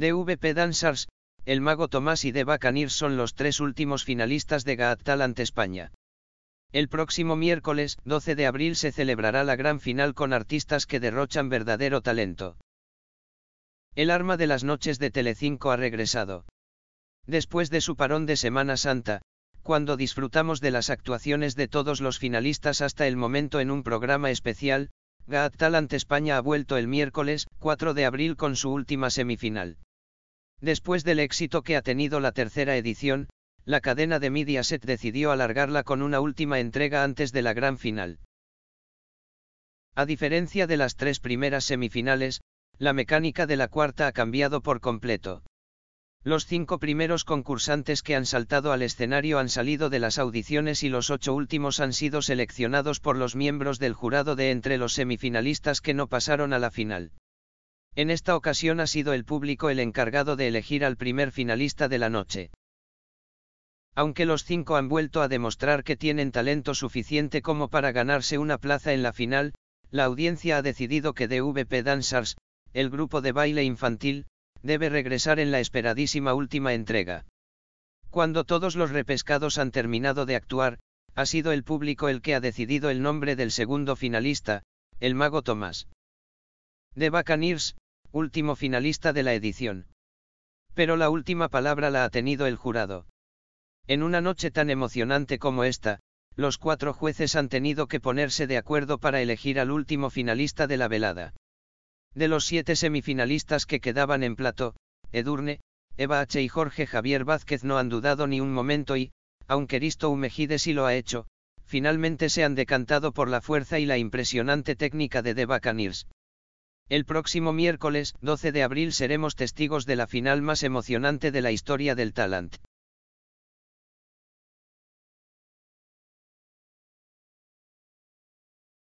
VP Dancers, el mago Tomás y de Canir son los tres últimos finalistas de Gaat ante España. El próximo miércoles, 12 de abril, se celebrará la gran final con artistas que derrochan verdadero talento. El arma de las noches de Telecinco ha regresado. Después de su parón de Semana Santa, cuando disfrutamos de las actuaciones de todos los finalistas hasta el momento en un programa especial, Gaat ante España ha vuelto el miércoles, 4 de abril con su última semifinal. Después del éxito que ha tenido la tercera edición, la cadena de Mediaset decidió alargarla con una última entrega antes de la gran final. A diferencia de las tres primeras semifinales, la mecánica de la cuarta ha cambiado por completo. Los cinco primeros concursantes que han saltado al escenario han salido de las audiciones y los ocho últimos han sido seleccionados por los miembros del jurado de entre los semifinalistas que no pasaron a la final. En esta ocasión ha sido el público el encargado de elegir al primer finalista de la noche. Aunque los cinco han vuelto a demostrar que tienen talento suficiente como para ganarse una plaza en la final, la audiencia ha decidido que DVP Dancers, el grupo de baile infantil, debe regresar en la esperadísima última entrega. Cuando todos los repescados han terminado de actuar, ha sido el público el que ha decidido el nombre del segundo finalista, el mago Tomás. De último finalista de la edición. Pero la última palabra la ha tenido el jurado. En una noche tan emocionante como esta, los cuatro jueces han tenido que ponerse de acuerdo para elegir al último finalista de la velada. De los siete semifinalistas que quedaban en plato, Edurne, Eva H. y Jorge Javier Vázquez no han dudado ni un momento y, aunque Risto Humejide sí lo ha hecho, finalmente se han decantado por la fuerza y la impresionante técnica de Deva el próximo miércoles, 12 de abril, seremos testigos de la final más emocionante de la historia del talent.